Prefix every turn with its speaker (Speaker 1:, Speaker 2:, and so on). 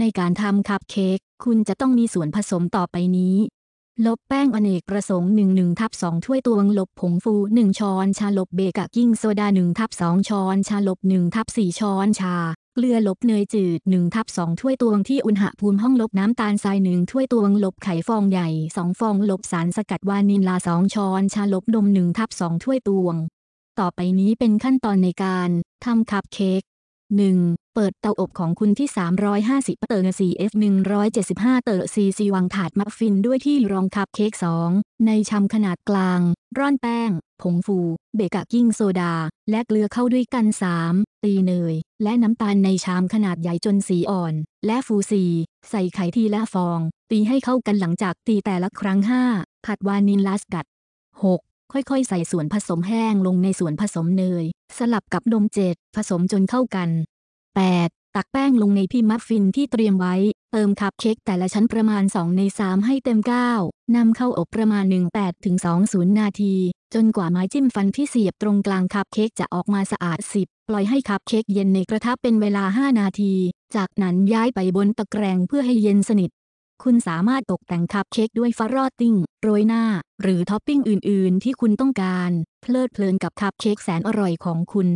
Speaker 1: ในการทำคัพเค้ก คุณจะต้องมีส่วนผสมต่อไปนี้ ลบแป้งอเนกประสงค์1 1ทับ2ถ้วยตวง ลบผงฟู1ช้อน ชาลบเบกกิ้งโซดา1ทับ2ช้อน ชาลบ1ทับ4ช้อน ชา เกลือลบเนยจืด1ทับ2ถ้วยตวงที่อุณหภูมิห้องลบน้ำตาลทราย1ถ้วยตวง ลบไข่ฟองใหญ่2ฟอง ลบสารสกัดวานิลลา2ช้อน ชาลบนม1ทับ2ถ้วยตวง ต่อไปนี้เป็นขั้นตอนในการทำคัพเค้ก 1. เปิดเตาอบของคุณที่ 350เตอร์เง f 175เตอร์ซีซีวางถาดมัฟฟินด้วยที่รองคัพเค้ก2ในชามขนาดกลาง ร่อนแป้ง ผงฟู เบกกิ้งโซดา และเกลือเข้าด้วยกัน 3. ตีเนยและน้ำตาลในชามขนาดใหญ่จนสีอ่อน และฟูสีใส่ไข่ทีละฟอง ตีให้เข้ากันหลังจากตีแต่ละครั้ง 5. ผัดวานิลลาสกัด 6. ค่อยๆ ใส่ส่วนผสมแห้งลงในส่วนผสมเนยสลับกับนมเจ็ดผสมจนเข้ากัน 8. ตักแป้งลงในพี่มัฟฟินที่เตรียมไว้ เติมคัพเค้กแต่ละชั้นประมาณ 2 ใน 3 ให้เต็ม 9 นำเข้าอบประมาณ 18-20 นาที จนกว่าไม้จิ้มฟันที่เสียบตรงกลางคัพเค้กจะออกมาสะอาด 10 ปล่อยให้คัพเค้กเย็นในกระทะเป็นเวลา 5 นาที จากนั้นย้ายไปบนตะแกรงเพื่อให้เย็นสนิทคุณสามารถตกแต่งคัพเค้กด้วยฟารอตติ้งโรยหน้า หรือท็อปปิ้งอื่น ๆที่คุณต้องการ เพลิดเพลินกับคัพเค้กแสนอร่อยของคุณ